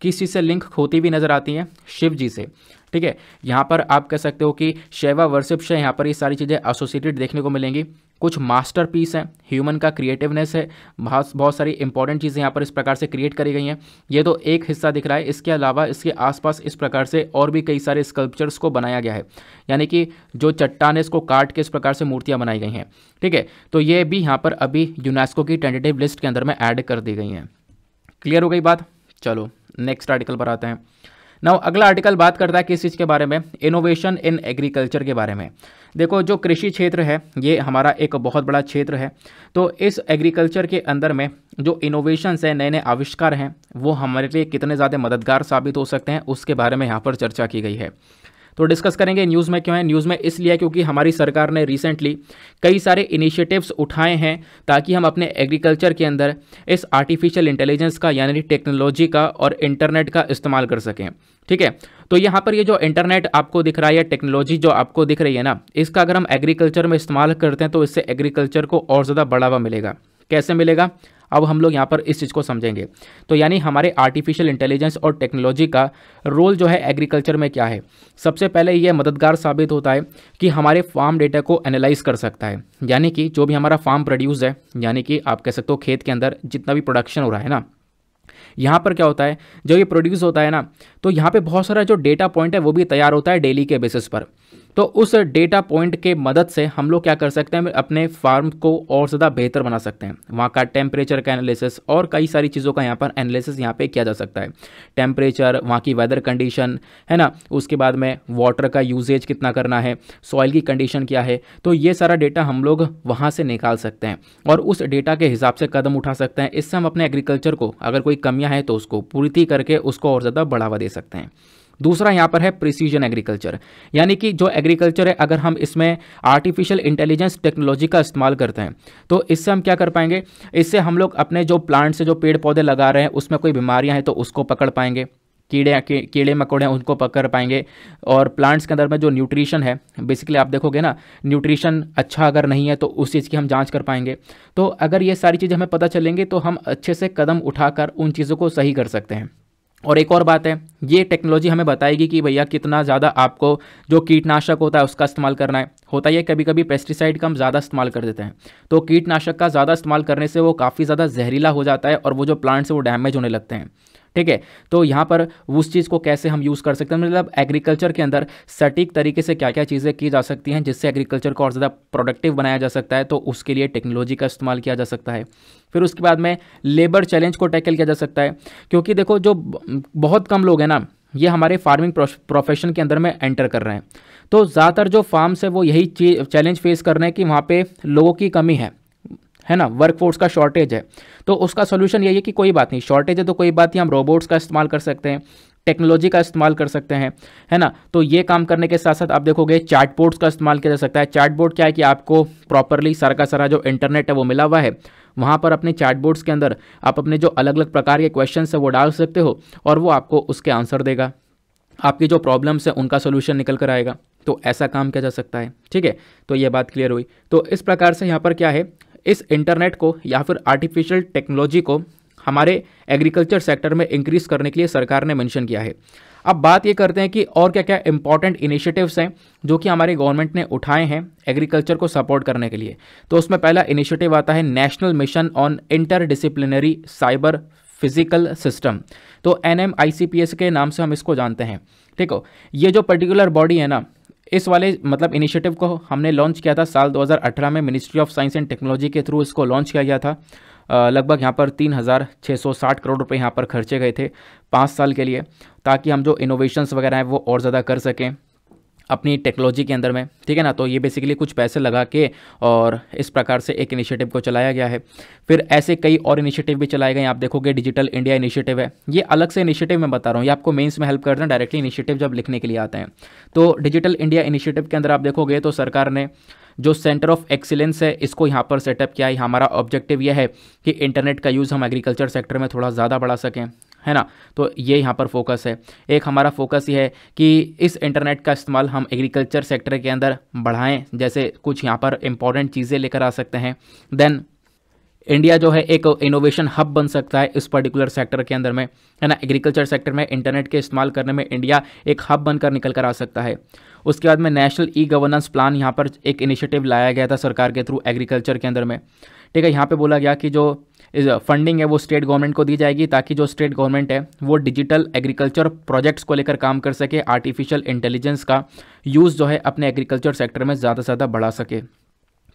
किस चीज़ से लिंक होती हुई नज़र आती हैं शिव जी से ठीक है यहाँ पर आप कह सकते हो कि शैवा वर्सिप से यहाँ पर ये सारी चीज़ें एसोसिएटेड देखने को मिलेंगी कुछ मास्टरपीस हैं ह्यूमन का क्रिएटिवनेस है बहुत बहुत सारी इंपॉर्टेंट चीज़ें यहाँ पर इस प्रकार से क्रिएट करी गई हैं ये तो एक हिस्सा दिख रहा है इसके अलावा इसके आसपास इस प्रकार से और भी कई सारे स्कल्पचर्स को बनाया गया है यानी कि जो चट्टान है इसको काट के इस प्रकार से मूर्तियाँ बनाई गई हैं ठीक है तो ये भी यहाँ पर अभी यूनेस्को की टेंटेटिव लिस्ट के अंदर में ऐड कर दी गई हैं क्लियर हो गई बात चलो नेक्स्ट आर्टिकल पर आते हैं ना अगला आर्टिकल बात करता है किस चीज़ के बारे में इनोवेशन इन एग्रीकल्चर के बारे में देखो जो कृषि क्षेत्र है ये हमारा एक बहुत बड़ा क्षेत्र है तो इस एग्रीकल्चर के अंदर में जो इनोवेशंस हैं नए नए आविष्कार हैं वो हमारे लिए कितने ज़्यादा मददगार साबित हो सकते हैं उसके बारे में यहाँ पर चर्चा की गई है तो डिस्कस करेंगे न्यूज़ में क्यों है न्यूज़ में इसलिए क्योंकि हमारी सरकार ने रिसेंटली कई सारे इनिशिएटिव्स उठाए हैं ताकि हम अपने एग्रीकल्चर के अंदर इस आर्टिफिशियल इंटेलिजेंस का यानी टेक्नोलॉजी का और इंटरनेट का इस्तेमाल कर सकें ठीक है तो यहाँ पर ये जो इंटरनेट आपको दिख रहा है या टेक्नोलॉजी जो आपको दिख रही है ना इसका अगर हम एग्रीकल्चर में इस्तेमाल करते हैं तो इससे एग्रीकल्चर को और ज़्यादा बढ़ावा मिलेगा कैसे मिलेगा अब हम लोग यहाँ पर इस चीज़ को समझेंगे तो यानी हमारे आर्टिफिशियल इंटेलिजेंस और टेक्नोलॉजी का रोल जो है एग्रीकल्चर में क्या है सबसे पहले यह मददगार साबित होता है कि हमारे फार्म डेटा को एनालाइज कर सकता है यानी कि जो भी हमारा फार्म प्रोड्यूस है यानी कि आप कह सकते हो खेत के अंदर जितना भी प्रोडक्शन हो रहा है ना यहाँ पर क्या होता है जब ये प्रोड्यूस होता है ना तो यहाँ पे बहुत सारा जो डेटा पॉइंट है वो भी तैयार होता है डेली के बेसिस पर तो उस डेटा पॉइंट के मदद से हम लोग क्या कर सकते हैं अपने फार्म को और ज़्यादा बेहतर बना सकते हैं वहाँ का टेम्परेचर का एनालिसिस और कई सारी चीज़ों का यहाँ पर एनालिसिस यहाँ पे किया जा सकता है टेम्परेचर वहाँ की वेदर कंडीशन है ना उसके बाद में वाटर का यूजेज कितना करना है सॉइल की कंडीशन क्या है तो ये सारा डेटा हम लोग वहाँ से निकाल सकते हैं और उस डेटा के हिसाब से कदम उठा सकते हैं इससे हम अपने एग्रीकल्चर को अगर कोई कमियाँ हैं तो उसको पूर्ति करके उसको और ज़्यादा बढ़ावा दे सकते हैं दूसरा यहाँ पर है प्रिसीजन एग्रीकल्चर यानी कि जो एग्रीकल्चर है अगर हम इसमें आर्टिफिशियल इंटेलिजेंस टेक्नोलॉजी का इस्तेमाल करते हैं तो इससे हम क्या कर पाएंगे इससे हम लोग अपने जो प्लांट से जो पेड़ पौधे लगा रहे हैं उसमें कोई बीमारियाँ हैं तो उसको पकड़ पाएंगे कीड़े की, कीड़े मकोड़े हैं उनको पकड़ पाएंगे और प्लांट्स के अंदर में जो न्यूट्रिशन है बेसिकली आप देखोगे ना न्यूट्रिशन अच्छा अगर नहीं है तो उस चीज़ की हम जांच कर पाएंगे तो अगर ये सारी चीज़ हमें पता चलेंगे तो हम अच्छे से कदम उठाकर उन चीज़ों को सही कर सकते हैं और एक और बात है ये टेक्नोलॉजी हमें बताएगी कि भैया कितना ज़्यादा आपको जो कीटनाशक होता है उसका इस्तेमाल करना है होता है कभी कभी पेस्टिसाइड का हम ज़्यादा इस्तेमाल कर देते हैं तो कीटनाशक का ज़्यादा इस्तेमाल करने से वो काफ़ी ज़्यादा जहरीला हो जाता है और वो जो प्लांट्स हैं वो डैमेज होने लगते हैं ठीक है तो यहाँ पर उस चीज़ को कैसे हम यूज़ कर सकते हैं मतलब एग्रीकल्चर के अंदर सटीक तरीके से क्या क्या चीज़ें की जा सकती हैं जिससे एग्रीकल्चर को और ज़्यादा प्रोडक्टिव बनाया जा सकता है तो उसके लिए टेक्नोलॉजी का इस्तेमाल किया जा सकता है फिर उसके बाद में लेबर चैलेंज को टैकल किया जा सकता है क्योंकि देखो जो बहुत कम लोग हैं ना ये हमारे फार्मिंग प्रोफेशन के अंदर में एंटर कर रहे हैं तो ज़्यादातर जो फार्म्स है वो यही चैलेंज फेस कर रहे हैं कि वहाँ पे लोगों की कमी है है ना वर्कफोर्स का शॉर्टेज है तो उसका सोल्यूशन यही है कि कोई बात नहीं शॉर्टेज है तो कोई बात नहीं हम रोबोट्स का इस्तेमाल कर सकते हैं टेक्नोलॉजी का इस्तेमाल कर सकते हैं है ना तो ये काम करने के साथ साथ आप देखोगे चार्ट बोर्ड्स का इस्तेमाल किया जा सकता है चार्ट बोर्ड क्या है कि आपको प्रॉपरली सारा का सारा जो इंटरनेट है वो मिला हुआ है वहाँ पर अपने चार्ट बोर्ड्स के अंदर आप अपने जो अलग अलग प्रकार के क्वेश्चन है वो डाल सकते हो और वो आपको उसके आंसर देगा आपकी जो प्रॉब्लम्स हैं उनका सोल्यूशन निकल कर आएगा तो ऐसा काम किया जा सकता है ठीक है तो ये बात क्लियर हुई तो इस प्रकार से यहाँ पर क्या है इस इंटरनेट को या फिर आर्टिफिशियल टेक्नोलॉजी को हमारे एग्रीकल्चर सेक्टर में इंक्रीज करने के लिए सरकार ने मेंशन किया है अब बात ये करते हैं कि और क्या क्या इंपॉर्टेंट इनिशिएटिव्स हैं जो कि हमारे गवर्नमेंट ने उठाए हैं एग्रीकल्चर को सपोर्ट करने के लिए तो उसमें पहला इनिशिएटिव आता है national mission on inter disciplinary cyber physical system तो एन के नाम से हम इसको जानते हैं ठीक हो ये जो पर्टिकुलर बॉडी है ना इस वाले मतलब इनिशिएटिव को हमने लॉन्च किया था साल 2018 में ministry of science and technology के थ्रू इसको लॉन्च किया गया था लगभग यहाँ पर 3,660 करोड़ रुपए यहाँ पर खर्चे गए थे पाँच साल के लिए ताकि हम जो इनोवेशंस वगैरह हैं वो और ज़्यादा कर सकें अपनी टेक्नोलॉजी के अंदर में ठीक है ना तो ये बेसिकली कुछ पैसे लगा के और इस प्रकार से एक इनिशिएटिव को चलाया गया है फिर ऐसे कई और इनिशिएटिव भी चलाए गए आप देखोगे डिजिटल इंडिया इनिशिएटिव है ये अलग से इनिशिएटिव मैं बता रहा हूँ ये आपको मेन्स में हेल्प कर हैं डायरेक्टली इनिशिएटिव जब लिखने के लिए आते हैं तो डिजिटल इंडिया इनिशिएटिव के अंदर आप देखोगे तो सरकार ने जो सेंटर ऑफ एक्सीलेंस है इसको यहाँ पर सेटअप किया है हमारा ऑब्जेक्टिव यह है कि इंटरनेट का यूज़ हम एग्रीकल्चर सेक्टर में थोड़ा ज़्यादा बढ़ा सकें है ना तो ये यहाँ पर फोकस है एक हमारा फोकस ये है कि इस इंटरनेट का इस्तेमाल हम एग्रीकल्चर सेक्टर के अंदर बढ़ाएं जैसे कुछ यहाँ पर इंपॉर्टेंट चीज़ें लेकर आ सकते हैं देन इंडिया जो है एक इनोवेशन हब बन सकता है इस पर्टिकुलर सेक्टर के अंदर में है ना एग्रीकल्चर सेक्टर में इंटरनेट के इस्तेमाल करने में इंडिया एक हब बनकर निकल कर आ सकता है उसके बाद में नेशनल ई गवर्नेंस प्लान यहाँ पर एक इनिशिएटिव लाया गया था सरकार के थ्रू एग्रीकल्चर के अंदर में ठीक है यहाँ पे बोला गया कि जो फंडिंग है वो स्टेट गवर्नमेंट को दी जाएगी ताकि जो स्टेट गवर्नमेंट है वो डिजिटल एग्रीकल्चर प्रोजेक्ट्स को लेकर काम कर सके आर्टिफिशियल इंटेलिजेंस का यूज़ जो है अपने एग्रीकल्चर सेक्टर में ज़्यादा से ज़्यादा बढ़ा सके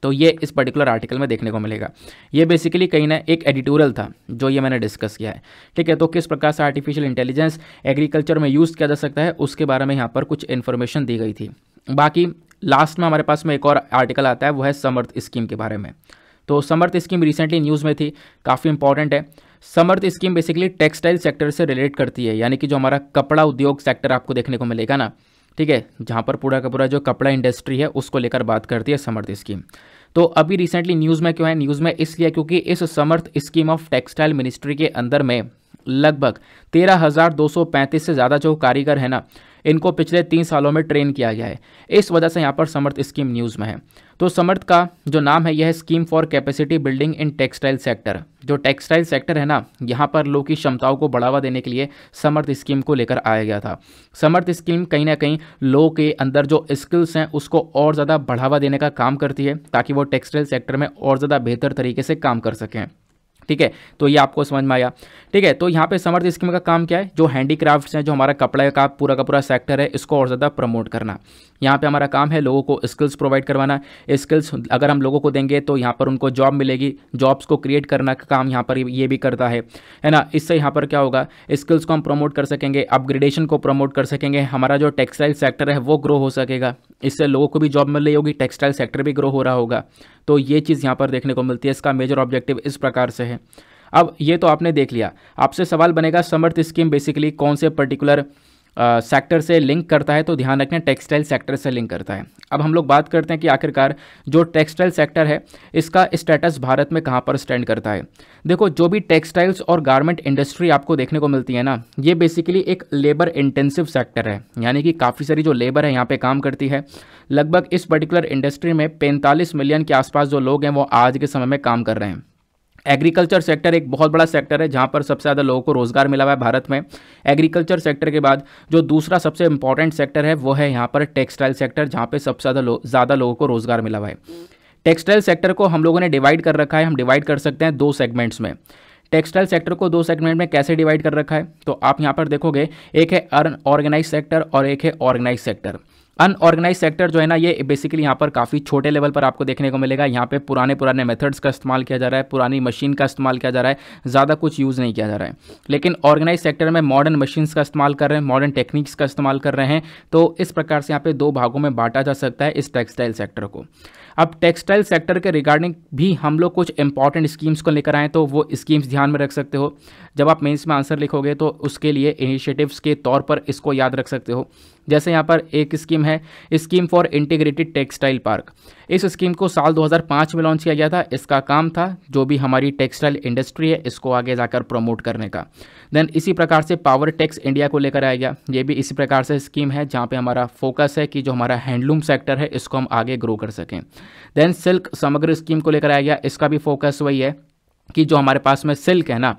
तो ये इस पर्टिकुलर आर्टिकल में देखने को मिलेगा ये बेसिकली कहीं ना एक एडिटोरियल था जो ये मैंने डिस्कस किया है ठीक है तो किस प्रकार से आर्टिफिशियल इंटेलिजेंस एग्रीकल्चर में यूज़ किया जा सकता है उसके बारे में यहाँ पर कुछ इन्फॉर्मेशन दी गई थी बाकी लास्ट में हमारे पास में एक और आर्टिकल आता है वो है समर्थ स्कीम के बारे में तो समर्थ स्कीम रिसेंटली न्यूज़ में थी काफ़ी इंपॉर्टेंट है Samarth scheme basically textile sector से रिलेट करती है यानी कि जो हमारा कपड़ा उद्योग सेक्टर आपको देखने को मिलेगा ना ठीक है जहाँ पर पूरा का पूरा जो कपड़ा इंडस्ट्री है उसको लेकर बात करती है समर्थ स्कीम तो अभी रिसेंटली न्यूज़ में क्यों है न्यूज़ में इसलिए क्योंकि इस Samarth scheme of textile ministry के अंदर में लगभग तेरह हज़ार दो सौ पैंतीस से ज़्यादा जो कारीगर है ना इनको पिछले तीन सालों में ट्रेन किया गया है इस वजह से यहाँ पर समर्थ स्कीम न्यूज़ में है तो समर्थ का जो नाम है यह scheme for capacity building in textile sector जो टेक्सटाइल सेक्टर है ना यहाँ पर लोग की क्षमताओं को बढ़ावा देने के लिए समर्थ स्कीम को लेकर आया गया था समर्थ स्कीम कहीं ना कहीं लोगों के अंदर जो स्किल्स हैं उसको और ज़्यादा बढ़ावा देने का काम करती है ताकि वो टेक्सटाइल सेक्टर में और ज़्यादा बेहतर तरीके से काम कर सकें ठीक है तो ये आपको समझ में आया ठीक है तो यहाँ पे समर्थ स्कीम का काम क्या है जो हैंडीक्राफ्ट्स हैं जो हमारा कपड़े का पूरा का पूरा सेक्टर है इसको और ज़्यादा प्रमोट करना यहाँ पे हमारा काम है लोगों को स्किल्स प्रोवाइड करवाना स्किल्स अगर हम लोगों को देंगे तो यहाँ पर उनको जॉब मिलेगी जॉब्स को क्रिएट करना का काम यहाँ पर ये भी करता है है ना इससे यहाँ पर क्या होगा स्किल्स को हम प्रमोट कर सकेंगे अपग्रेडेशन को प्रमोट कर सकेंगे हमारा जो टेक्सटाइल सेक्टर है वो ग्रो हो सकेगा इससे लोगों को भी जॉब मिल रही होगी टेक्सटाइल सेक्टर भी ग्रो हो रहा होगा तो ये चीज़ यहाँ पर देखने को मिलती है इसका मेजर ऑब्जेक्टिव इस प्रकार से है अब ये तो आपने देख लिया आपसे सवाल बनेगा समर्थ स्कीम बेसिकली कौन से पर्टिकुलर सेक्टर से लिंक करता है तो ध्यान रखना टेक्सटाइल सेक्टर से लिंक करता है अब हम लोग बात करते हैं कि आखिरकार जो टेक्सटाइल सेक्टर है इसका स्टेटस भारत में कहाँ पर स्टैंड करता है देखो जो भी टेक्सटाइल्स और गारमेंट इंडस्ट्री आपको देखने को मिलती है ना ये बेसिकली एक लेबर इंटेंसिव सेक्टर है यानी कि काफ़ी सारी जो लेबर है यहाँ पर काम करती है लगभग इस पर्टिकुलर इंडस्ट्री में पैंतालीस मिलियन के आसपास जो लोग हैं वो आज के समय में काम कर रहे हैं एग्रीकल्चर सेक्टर एक बहुत बड़ा सेक्टर है जहाँ पर सबसे ज़्यादा लोगों को रोज़गार मिला हुआ है भारत में एग्रीकल्चर सेक्टर के बाद जो दूसरा सबसे इंपॉर्टेंट सेक्टर है वो है यहाँ पर टेक्सटाइल सेक्टर जहाँ पर सबसे ज़्यादा लो, ज़्यादा लोगों को रोज़गार मिला हुआ है टेक्सटाइल सेक्टर को हम लोगों ने डिवाइड कर रखा है हम डिवाइड कर सकते हैं दो सेगमेंट्स में टेक्सटाइल सेक्टर को दो सेगमेंट में कैसे डिवाइड कर रखा है तो आप यहाँ पर देखोगे एक है अर्न ऑर्गेनाइज सेक्टर और एक है ऑर्गेनाइज सेक्टर अनऑर्गेनाइज सेक्टर जो है ना ये बेसिकली यहाँ पर काफ़ी छोटे लेवल पर आपको देखने को मिलेगा यहाँ पे पुराने पुराने मेथड्स का इस्तेमाल किया जा रहा है पुरानी मशीन का इस्तेमाल किया जा रहा है ज़्यादा कुछ यूज़ नहीं किया जा रहा है लेकिन ऑर्गेनाइज सेक्टर में मॉडर्न मशीन्स का इस्तेमाल कर रहे हैं मॉडर्न टेक्निक्स का इस्तेमाल कर रहे हैं तो इस प्रकार से यहाँ पर दो भागों में बांटा जा सकता है इस टेक्सटाइल सेक्टर को अब टेक्सटाइल सेक्टर के रिगार्डिंग भी हम लोग कुछ इंपॉर्टेंट स्कीम्स को लेकर आएँ तो वो स्कीम्स ध्यान में रख सकते हो जब आप मेंस में आंसर लिखोगे तो उसके लिए इनिशिएटिव्स के तौर पर इसको याद रख सकते हो जैसे यहाँ पर एक स्कीम है scheme for integrated textile park इस स्कीम को साल 2005 में लॉन्च किया गया था इसका काम था जो भी हमारी टेक्सटाइल इंडस्ट्री है इसको आगे जाकर प्रमोट करने का देन इसी प्रकार से पावर टेक्स इंडिया को लेकर आया गया ये भी इसी प्रकार से स्कीम है जहाँ पर हमारा फोकस है कि जो हमारा हैंडलूम सेक्टर है इसको हम आगे ग्रो कर सकें देन सिल्क समग्र स्कीम को लेकर आया गया इसका भी फोकस वही है कि जो हमारे पास में सिल्क है ना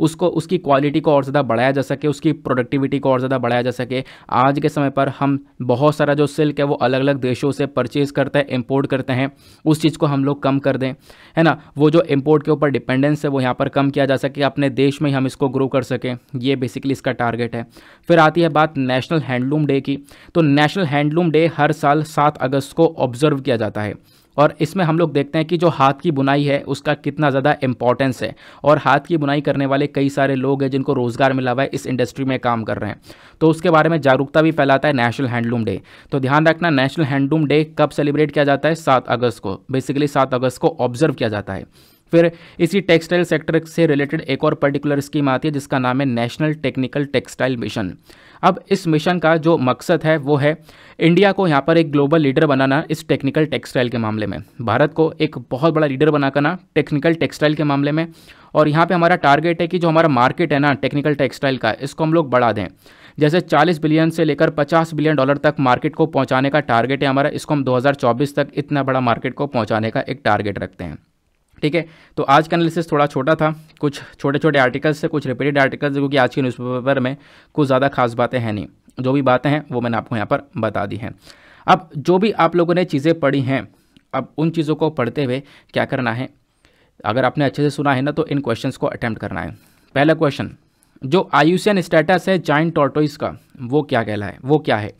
उसको उसकी क्वालिटी को और ज़्यादा बढ़ाया जा सके उसकी प्रोडक्टिविटी को और ज़्यादा बढ़ाया जा सके आज के समय पर हम बहुत सारा जो सिल्क है वो अलग अलग देशों से परचेज़ करते हैं इम्पोर्ट करते हैं उस चीज़ को हम लोग कम कर दें है ना वो जो इम्पोर्ट के ऊपर डिपेंडेंस है वो यहाँ पर कम किया जा सके अपने देश में ही हम इसको ग्रो कर सकें ये बेसिकली इसका टारगेट है फिर आती है बात नेशनल हैंडलूम डे की तो नेशनल हैंडलूम डे हर साल सात अगस्त को ऑब्जर्व किया जाता है और इसमें हम लोग देखते हैं कि जो हाथ की बुनाई है उसका कितना ज़्यादा इंपॉर्टेंस है और हाथ की बुनाई करने वाले कई सारे लोग हैं जिनको रोज़गार मिला हुआ है इस इंडस्ट्री में काम कर रहे हैं तो उसके बारे में जागरूकता भी फैलाता है नेशनल हैंडलूम डे तो ध्यान रखना नेशनल हैंडलूम डे कब सेलिब्रेट किया जाता है सात अगस्त को बेसिकली सात अगस्त को ऑब्जर्व किया जाता है फिर इसी टेक्सटाइल सेक्टर से रिलेटेड एक और पर्टिकुलर स्कीम आती है जिसका नाम है नेशनल टेक्निकल टेक्सटाइल मिशन अब इस मिशन का जो मकसद है वो है इंडिया को यहाँ पर एक ग्लोबल लीडर बनाना इस टेक्निकल टेक्सटाइल के मामले में भारत को एक बहुत बड़ा लीडर बना करना टेक्निकल टेक्सटाइल के मामले में और यहाँ पे हमारा टारगेट है कि जो हमारा मार्केट है ना टेक्निकल टेक्सटाइल का इसको हम लोग बढ़ा दें जैसे 40 बिलियन से लेकर 50 बिलियन डॉलर तक मार्केट को पहुंचाने का टारगेट है हमारा इसको हम 2024 तक इतना बड़ा मार्केट को पहुंचाने का एक टारगेट रखते हैं ठीक है तो आज का एनालिसिस थोड़ा छोटा था कुछ छोटे छोटे आर्टिकल्स से कुछ रिपीटेड आर्टिकल्स क्योंकि आज के न्यूज़पेपर में कुछ ज़्यादा खास बातें हैं नहीं जो भी बातें हैं वो मैंने आपको यहाँ पर बता दी हैं अब जो भी आप लोगों ने चीज़ें पढ़ी हैं अब उन चीज़ों को पढ़ते हुए क्या करना है अगर आपने अच्छे से सुना है ना तो इन क्वेश्चन को अटैम्प्ट करना है पहला क्वेश्चन जो आयुषियन स्टेटस है जॉइंट टोर्टोइस का वो क्या कहला है वो क्या है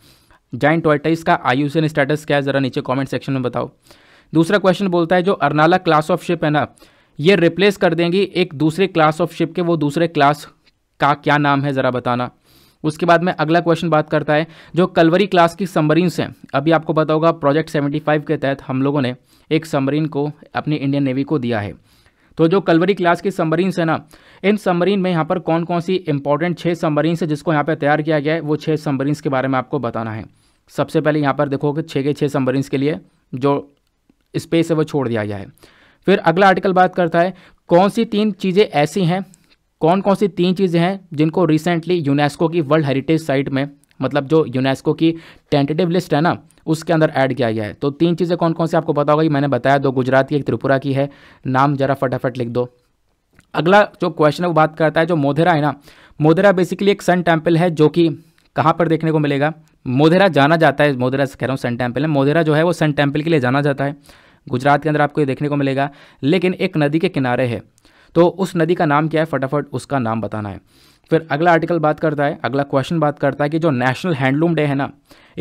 जॉइंट टोर्टोइस का आयुषियन स्टेटस क्या है ज़रा नीचे कॉमेंट सेक्शन में बताओ दूसरा क्वेश्चन बोलता है जो अरनाला क्लास ऑफ शिप है ना ये रिप्लेस कर देंगी एक दूसरे क्लास ऑफ शिप के वो दूसरे क्लास का क्या नाम है ज़रा बताना उसके बाद में अगला क्वेश्चन बात करता है जो कलवरी क्लास की सबमरीन्स हैं अभी आपको पता होगा प्रोजेक्ट 75 के तहत हम लोगों ने एक सबमरीन को अपनी इंडियन नेवी को दिया है तो जो कलवरी क्लास की सबमरीन्स है ना इन सबमरीन में यहाँ पर कौन कौन सी इंपॉर्टेंट छः सबमरीन्स है जिसको यहाँ पर तैयार किया गया है वो छः सबमरीन्स के बारे में आपको बताना है सबसे पहले यहाँ पर देखो कि छः के छः सबमरीन्स के लिए जो स्पेस है वो छोड़ दिया गया है फिर अगला आर्टिकल बात करता है कौन सी तीन चीज़ें ऐसी हैं कौन कौन सी तीन चीज़ें हैं जिनको रिसेंटली यूनेस्को की वर्ल्ड हेरिटेज साइट में मतलब जो यूनेस्को की टेंटेटिव लिस्ट है ना उसके अंदर ऐड किया गया है तो तीन चीज़ें कौन कौन सी आपको पता होगा कि मैंने बताया दो गुजरात की एक त्रिपुरा की है नाम जरा फटाफट लिख दो अगला जो क्वेश्चन है वो बात करता है जो मोधेरा है ना मोधेरा बेसिकली एक सन टेम्पल है जो कि कहाँ पर देखने को मिलेगा मोधेरा जाना जाता है मोधेरा से कह रहा हूँ सन टेम्पल है मोधेरा जो है वो सन टेम्पल के लिए जाना जाता है गुजरात के अंदर आपको ये देखने को मिलेगा लेकिन एक नदी के किनारे है तो उस नदी का नाम क्या है फटाफट उसका नाम बताना है फिर अगला आर्टिकल बात करता है अगला क्वेश्चन बात करता है कि जो नेशनल हैंडलूम डे है ना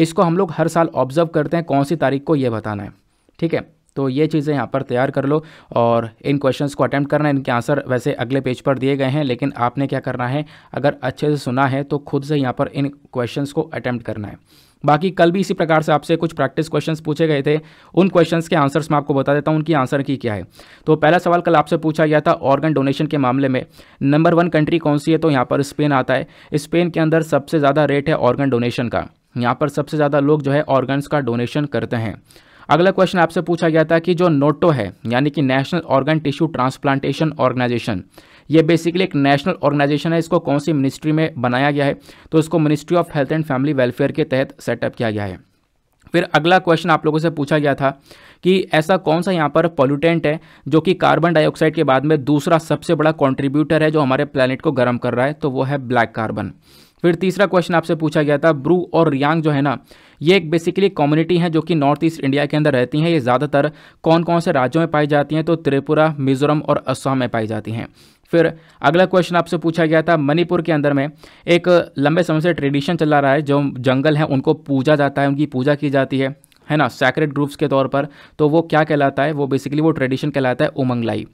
इसको हम लोग हर साल ऑब्जर्व करते हैं कौन सी तारीख को ये बताना है ठीक है तो ये चीज़ें यहाँ पर तैयार कर लो और इन क्वेश्चंस को अटैम्प्ट करना है इनके आंसर वैसे अगले पेज पर दिए गए हैं लेकिन आपने क्या करना है अगर अच्छे से सुना है तो खुद से यहाँ पर इन क्वेश्चंस को अटैम्प्ट करना है बाकी कल भी इसी प्रकार से आपसे कुछ प्रैक्टिस क्वेश्चंस पूछे गए थे उन क्वेश्चंस के आंसर्स मैं आपको बता देता हूँ उनकी आंसर की क्या है तो पहला सवाल कल आपसे पूछा गया था ऑर्गन डोनेशन के मामले में नंबर वन कंट्री कौन सी है तो यहाँ पर स्पेन आता है स्पेन के अंदर सबसे ज़्यादा रेट है ऑर्गन डोनेशन का यहाँ पर सबसे ज़्यादा लोग जो है ऑर्गन्स का डोनेशन करते हैं अगला क्वेश्चन आपसे पूछा गया था कि जो नोटो है यानी कि national organ tissue transplantation organisation ये बेसिकली एक नेशनल ऑर्गेनाइजेशन है इसको कौन सी मिनिस्ट्री में बनाया गया है तो इसको ministry of health and family welfare के तहत सेटअप किया गया है फिर अगला क्वेश्चन आप लोगों से पूछा गया था कि ऐसा कौन सा यहाँ पर पॉल्यूटेंट है जो कि कार्बन डाइऑक्साइड के बाद में दूसरा सबसे बड़ा कॉन्ट्रीब्यूटर है जो हमारे प्लानट को गर्म कर रहा है तो वो है ब्लैक कार्बन फिर तीसरा क्वेश्चन आपसे पूछा गया था ब्रू और रियांग जो है ना ये एक बेसिकली कम्युनिटी है जो कि नॉर्थ ईस्ट इंडिया के अंदर रहती हैं ये ज़्यादातर कौन कौन से राज्यों में पाई जाती हैं तो त्रिपुरा मिजोरम और असम में पाई जाती हैं फिर अगला क्वेश्चन आपसे पूछा गया था मणिपुर के अंदर में एक लंबे समय से ट्रेडिशन चला रहा है जो जंगल है उनको पूजा जाता है उनकी पूजा की जाती है है ना सैक्रेड ग्रुप्स के तौर पर तो वो क्या कहलाता है वो बेसिकली वो ट्रेडिशन कहलाता है उमंगलाई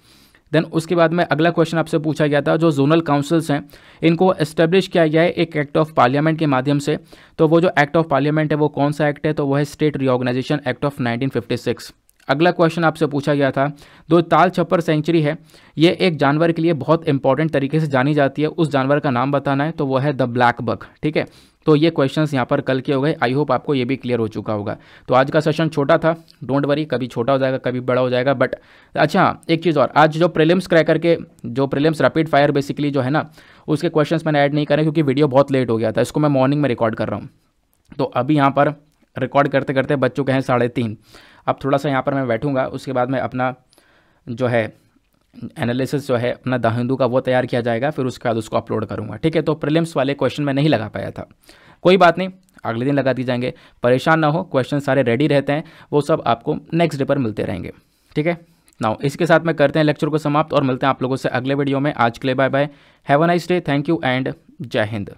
देन उसके बाद में अगला क्वेश्चन आपसे पूछा गया था जो जोनल काउंसिल्स हैं इनको एस्टेब्लिश किया गया है एक एक्ट ऑफ पार्लियामेंट के माध्यम से तो वो जो एक्ट ऑफ पार्लियामेंट है वो कौन सा एक्ट है तो वो है स्टेट रिओर्गनाइजेशन एक्ट ऑफ 1956 अगला क्वेश्चन आपसे पूछा गया था दो ताल छप्पर सेंचुरी है ये एक जानवर के लिए बहुत इंपॉर्टेंट तरीके से जानी जाती है उस जानवर का नाम बताना है तो वो है द ब्लैक बग ठीक है तो ये क्वेश्चंस यहाँ पर कल के हो गए आई होप आपको ये भी क्लियर हो चुका होगा तो आज का सेशन छोटा था डोंट वरी कभी छोटा हो जाएगा कभी बड़ा हो जाएगा बट अच्छा एक चीज़ और आज जो प्रिलिम्स क्रैकर के जो प्रिलिम्स रैपिड फायर बेसिकली जो है ना उसके क्वेश्चंस मैंने ऐड नहीं करे क्योंकि वीडियो बहुत लेट हो गया था इसको मैं मॉर्निंग में रिकॉर्ड कर रहा हूँ तो अभी यहाँ पर रिकॉर्ड करते करते बच्चों के हैं साढ़े तीन अब थोड़ा सा यहाँ पर मैं बैठूँगा उसके बाद मैं अपना जो है एनालिसिस जो है अपना द हिंदू का वो तैयार किया जाएगा फिर उसके बाद उसको अपलोड करूँगा ठीक है तो प्रिलिम्स वाले क्वेश्चन मैं नहीं लगा पाया था कोई बात नहीं अगले दिन लगा दिए जाएंगे परेशान ना हो क्वेश्चन सारे रेडी रहते हैं वो सब आपको नेक्स्ट डे पर मिलते रहेंगे ठीक है नाउ इसके साथ मैं करते हैं लेक्चर को समाप्त और मिलते हैं आप लोगों से अगले वीडियो में आज के लिए bye bye have a nice day thank you and जय हिंद